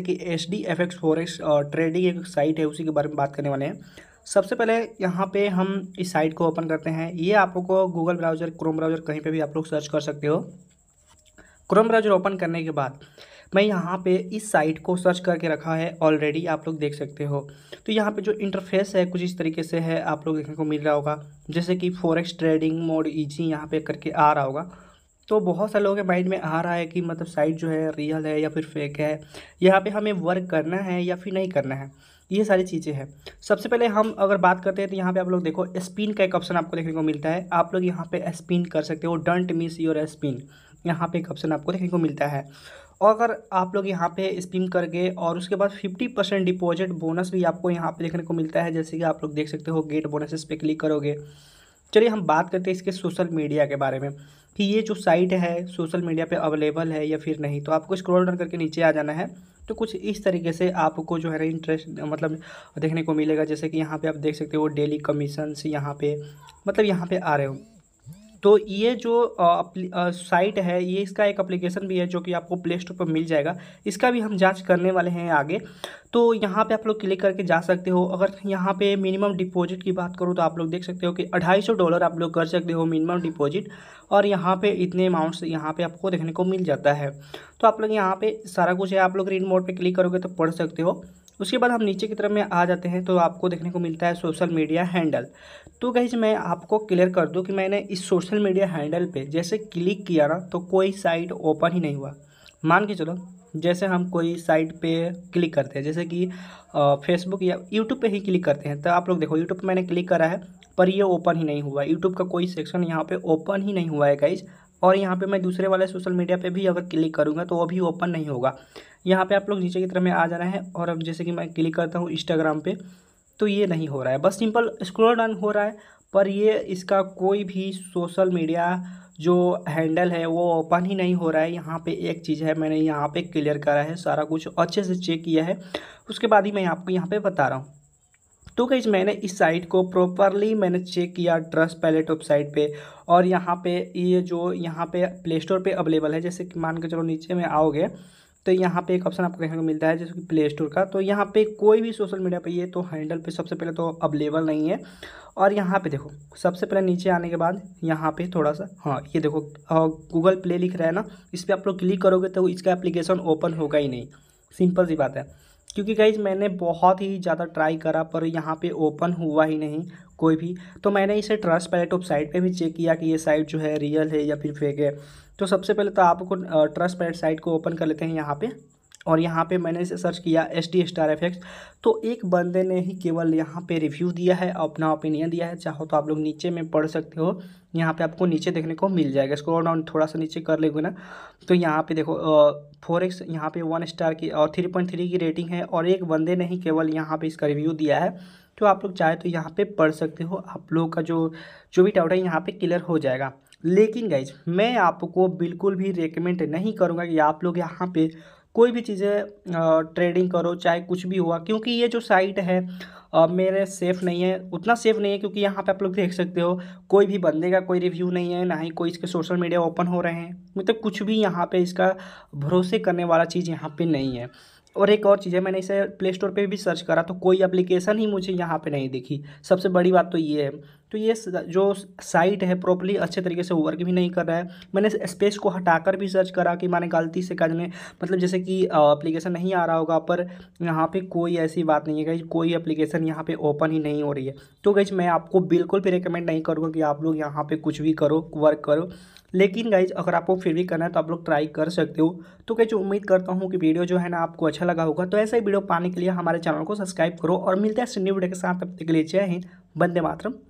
देखिए H D F X forex trading एक site है उसी के बारे में बात करने वाले हैं सबसे पहले यहाँ पे हम इस साइट को ओपन करते हैं ये आप लोग को गूगल ब्राउजर क्रोम ब्राउजर कहीं पे भी आप लोग सर्च कर सकते हो क्रोम ब्राउजर ओपन करने के बाद मैं यहाँ पे इस साइट को सर्च करके रखा है ऑलरेडी आप लोग देख सकते हो तो यहाँ पे जो इंटरफेस है कुछ इस तरीके से है आप लोग देखने को मिल रहा होगा जैसे कि फॉरेक्स ट्रेडिंग मोड ईजी यहाँ पे करके आ रहा होगा तो बहुत सारे लोगों के माइंड में आ रहा है कि मतलब साइट जो है रियल है या फिर फेक है यहाँ पे हमें वर्क करना है या फिर नहीं करना है ये सारी चीज़ें हैं सबसे पहले हम अगर बात करते हैं तो यहाँ पे आप लोग देखो स्पिन का एक ऑप्शन आपको देखने को मिलता है आप लोग यहाँ पे स्पिन कर सकते हो डंट मिस योर स्पिन यहाँ पे एक ऑप्शन आपको देखने को मिलता है और अगर आप लोग यहाँ पे स्पिन करके और उसके बाद 50 परसेंट डिपॉजिट बोनस भी आपको यहाँ पे देखने को मिलता है जैसे कि आप लोग देख सकते हो गेट बोनसेस पे क्लिक करोगे चलिए हम बात करते हैं इसके सोशल मीडिया के बारे में कि ये जो साइट है सोशल मीडिया पे अवेलेबल है या फिर नहीं तो आपको स्क्रॉल डाउन करके नीचे आ जाना है तो कुछ इस तरीके से आपको जो है ना इंटरेस्ट मतलब देखने को मिलेगा जैसे कि यहाँ पे आप देख सकते हो डेली कमीशंस यहाँ पे मतलब यहाँ पे आ रहे हो तो ये जो साइट है ये इसका एक अप्लीकेशन भी है जो कि आपको प्ले स्टोर पर मिल जाएगा इसका भी हम जांच करने वाले हैं आगे तो यहाँ पे आप लोग क्लिक करके जा सकते हो अगर यहाँ पे मिनिमम डिपॉजिट की बात करूँ तो आप लोग देख सकते हो कि अढ़ाई सौ डॉलर आप लोग कर सकते हो मिनिमम डिपॉजिट और यहाँ पे इतने अमाउंट्स यहाँ पे आपको देखने को मिल जाता है तो आप लोग यहाँ पे सारा कुछ है आप लोग रीड मोड पे क्लिक करोगे तो पढ़ सकते हो उसके बाद हम नीचे की तरफ में आ जाते हैं तो आपको देखने को मिलता है सोशल मीडिया हैंडल तो कहीं मैं आपको क्लियर कर दूँ कि मैंने इस सोशल मीडिया हैंडल पर जैसे क्लिक किया ना तो कोई साइट ओपन ही नहीं हुआ मान के चलो जैसे हम कोई साइट पे क्लिक करते हैं जैसे कि फेसबुक या यूट्यूब पे ही क्लिक करते हैं तो आप लोग देखो यूट्यूब पे मैंने क्लिक करा है पर ये ओपन ही नहीं हुआ यूट्यूब का कोई सेक्शन यहाँ पे ओपन ही नहीं हुआ है गाइज और यहाँ पे मैं दूसरे वाले सोशल मीडिया पे भी अगर क्लिक करूँगा तो वो भी ओपन नहीं होगा यहाँ पे आप लोग नीचे की तरफ में आ जाना है और अब जैसे कि मैं क्लिक करता हूँ इंस्टाग्राम पे तो ये नहीं हो रहा है बस सिंपल स्क्रोल डाउन हो रहा है पर ये इसका कोई भी सोशल मीडिया जो हैंडल है वो ओपन ही नहीं हो रहा है यहाँ पे एक चीज़ है मैंने यहाँ पे क्लियर करा है सारा कुछ अच्छे से चेक किया है उसके बाद ही मैं आपको यहाँ पे बता रहा हूँ तो गई मैंने इस साइट को प्रॉपरली मैंने चेक किया ट्रस्ट पैलेट वेबसाइट पे और यहाँ पे ये जो यहाँ पे प्ले स्टोर पर अवेलेबल है जैसे कि मान के चलो नीचे में आओगे तो यहाँ पे एक ऑप्शन आपको देखने को मिलता है जैसे कि प्ले स्टोर का तो यहाँ पे कोई भी सोशल मीडिया पे ये तो हैंडल पे सबसे पहले तो अवेलेबल नहीं है और यहाँ पे देखो सबसे पहले नीचे आने के बाद यहाँ पे थोड़ा सा हाँ ये देखो गूगल प्ले लिख रहा है ना इस पर आप लोग क्लिक करोगे तो इसका एप्लीकेशन ओपन होगा ही नहीं सिंपल सी बात है क्योंकि गाइज मैंने बहुत ही ज़्यादा ट्राई करा पर यहाँ पे ओपन हुआ ही नहीं कोई भी तो मैंने इसे ट्रस्ट पैलेट वेबसाइट पे भी चेक किया कि ये साइट जो है रियल है या फिर फेक है तो सबसे पहले तो आपको ट्रस्ट पैलेट साइट को ओपन कर लेते हैं यहाँ पर और यहाँ पे मैंने इसे सर्च किया एस डी स्टार एफेक्ट्स तो एक बंदे ने ही केवल यहाँ पे रिव्यू दिया है अपना ओपिनियन दिया है चाहो तो आप लोग नीचे में पढ़ सकते हो यहाँ पे आपको नीचे देखने को मिल जाएगा स्क्रॉल डाउन थोड़ा सा नीचे कर लेंगे ना तो यहाँ पे देखो फोर एक्स यहाँ पे वन स्टार की और थ्री पॉइंट थ्री की रेटिंग है और एक बंदे ने ही केवल यहाँ पे इसका रिव्यू दिया है तो आप लोग चाहे तो यहाँ पे पढ़ सकते हो आप लोगों का जो जो भी डाउट है यहाँ पे क्लियर हो जाएगा लेकिन गाइज मैं आपको बिल्कुल भी रिकमेंड नहीं करूँगा कि आप लोग यहाँ पर कोई भी चीज़ें ट्रेडिंग करो चाहे कुछ भी हुआ क्योंकि ये जो साइट है आ, मेरे सेफ़ नहीं है उतना सेफ़ नहीं है क्योंकि यहाँ पे आप लोग देख सकते हो कोई भी बंदे का कोई रिव्यू नहीं है ना ही कोई इसके सोशल मीडिया ओपन हो रहे हैं मतलब कुछ भी यहाँ पे इसका भरोसे करने वाला चीज़ यहाँ पे नहीं है और एक और चीज़ है मैंने इसे प्ले स्टोर पर भी सर्च करा तो कोई अप्लीकेशन ही मुझे यहाँ पर नहीं दिखी सबसे बड़ी बात तो ये है तो ये जो साइट है प्रॉपरली अच्छे तरीके से वर्क भी नहीं कर रहा है मैंने स्पेस को हटाकर भी सर्च करा कि मैंने गलती से कर मतलब जैसे कि अप्लीकेशन नहीं आ रहा होगा पर यहाँ पे कोई ऐसी बात नहीं है कहीं कोई अप्लीकेशन यहाँ पे ओपन ही नहीं हो रही है तो गई मैं आपको बिल्कुल भी रिकमेंड नहीं करूँगा कि आप लोग यहाँ पर कुछ भी करो वर्क करो लेकिन गाइज अगर आपको फिर भी करना है तो आप लोग ट्राई कर सकते हो तो कैसे उम्मीद करता हूँ कि वीडियो जो है ना आपको अच्छा लगा होगा तो ऐसा ही वीडियो पाने के लिए हमारे चैनल को सब्सक्राइब करो और मिलते हैं न्यू वीडियो के साथ तब तक के लिए जय हिंद बंदे मातरम